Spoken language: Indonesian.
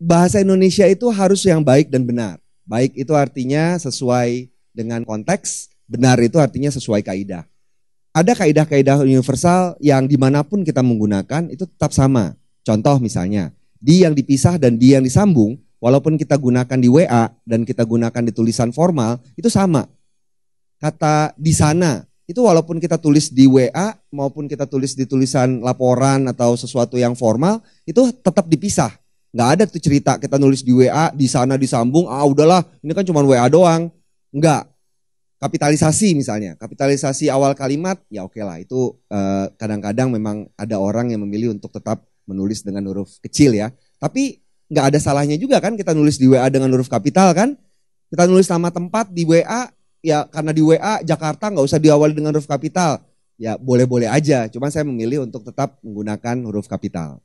bahasa Indonesia itu harus yang baik dan benar. Baik itu artinya sesuai dengan konteks, benar itu artinya sesuai kaidah. Ada kaidah-kaidah universal yang dimanapun kita menggunakan itu tetap sama. Contoh misalnya, di yang dipisah dan di yang disambung, walaupun kita gunakan di WA dan kita gunakan di tulisan formal, itu sama. Kata di sana itu walaupun kita tulis di WA maupun kita tulis di tulisan laporan atau sesuatu yang formal itu tetap dipisah. Nggak ada tuh cerita kita nulis di WA, di sana disambung, ah udahlah ini kan cuma WA doang. nggak Kapitalisasi misalnya, kapitalisasi awal kalimat, ya oke okay lah itu kadang eh, kadang-kadang memang ada orang yang memilih untuk tetap menulis dengan huruf kecil ya. Tapi nggak ada salahnya juga kan kita nulis di WA dengan huruf kapital kan. Kita nulis nama tempat di WA, ya karena di WA Jakarta nggak usah diawali dengan huruf kapital. Ya boleh-boleh aja, cuman saya memilih untuk tetap menggunakan huruf kapital.